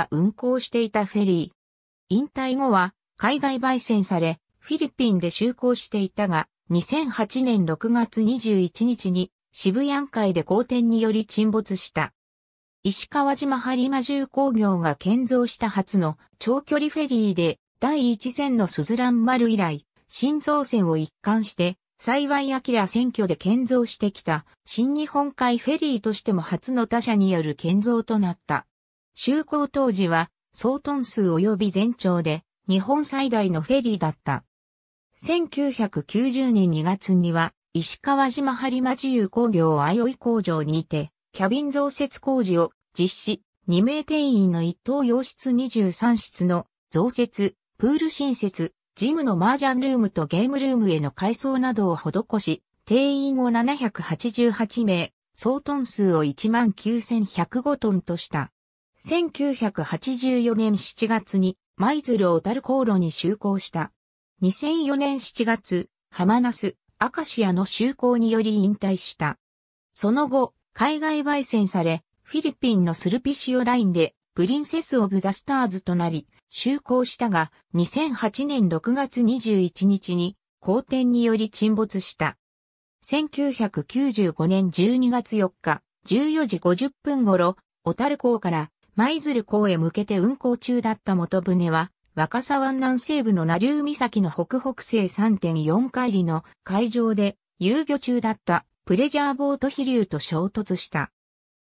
が運航していたフェリー。引退後は海外焙煎され、フィリピンで就航していたが、2008年6月21日に渋谷海で好転により沈没した。石川島播磨重工業が建造した初の長距離フェリーで第一線のスズラン丸以来、新造船を一貫して、幸い明選挙で建造してきた新日本海フェリーとしても初の他社による建造となった。就航当時は総トン数及び全長で日本最大のフェリーだった。1990年2月には石川島播磨自由工業よい工場にてキャビン増設工事を実施、2名定員の一等洋室23室の増設、プール新設、ジムの麻雀ルームとゲームルームへの改装などを施し、定員を788名、総トン数を19,105トンとした。1984年7月に舞鶴小樽航路に就航した。2004年7月、浜那須、カシアの就航により引退した。その後、海外焙煎され、フィリピンのスルピシオラインで、プリンセス・オブ・ザ・スターズとなり、就航したが、2008年6月21日に、荒天により沈没した。1995年12月4日、14時50分頃、小樽港から舞鶴港へ向けて運航中だった元船は、若狭湾南西部の成流岬の北北西3.4海里の海上で遊漁中だったプレジャーボート飛竜と衝突した。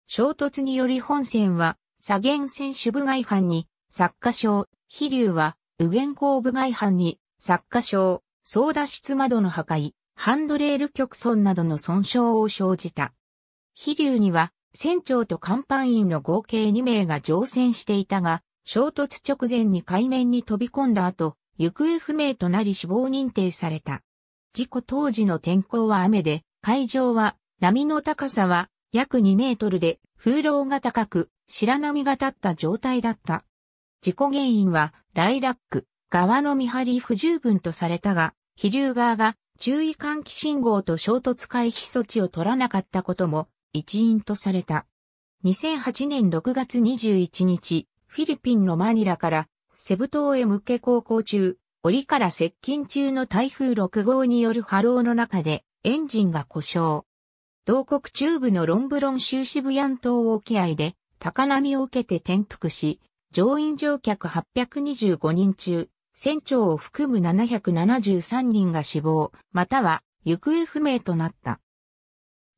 衝突により本船は左舷船主部外班に作家賞、飛竜は右舷後部外班に作家賞、操脱出窓の破壊、ハンドレール極損などの損傷を生じた。飛竜には船長と甲板員の合計2名が乗船していたが、衝突直前に海面に飛び込んだ後、行方不明となり死亡認定された。事故当時の天候は雨で、海上は波の高さは約2メートルで風浪が高く白波が立った状態だった。事故原因はライラック側の見張り不十分とされたが、飛流側が注意喚起信号と衝突回避措置を取らなかったことも一員とされた。2008年6月21日、フィリピンのマニラからセブ島へ向け航行中、檻から接近中の台風6号による波浪の中でエンジンが故障。同国中部のロンブロン州シブヤン島沖合で高波を受けて転覆し、乗員乗客825人中、船長を含む773人が死亡、または行方不明となった。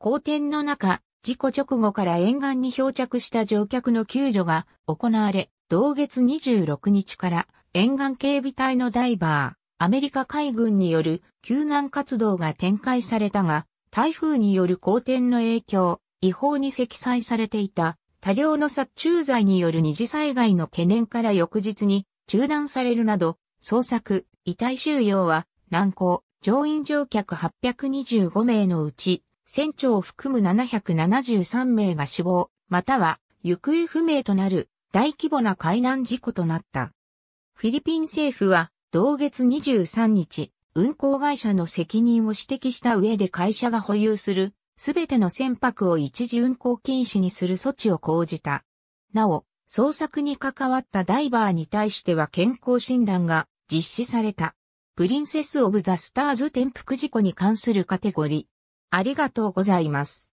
好天の中、事故直後から沿岸に漂着した乗客の救助が行われ、同月26日から沿岸警備隊のダイバー、アメリカ海軍による救難活動が展開されたが、台風による好天の影響、違法に積載されていた多量の殺虫剤による二次災害の懸念から翌日に中断されるなど、捜索、遺体収容は難航、乗員乗客825名のうち船長を含む773名が死亡、または行方不明となる大規模な海難事故となった。フィリピン政府は同月23日、運航会社の責任を指摘した上で会社が保有するすべての船舶を一時運航禁止にする措置を講じた。なお、捜索に関わったダイバーに対しては健康診断が実施された。プリンセス・オブ・ザ・スターズ転覆事故に関するカテゴリありがとうございます。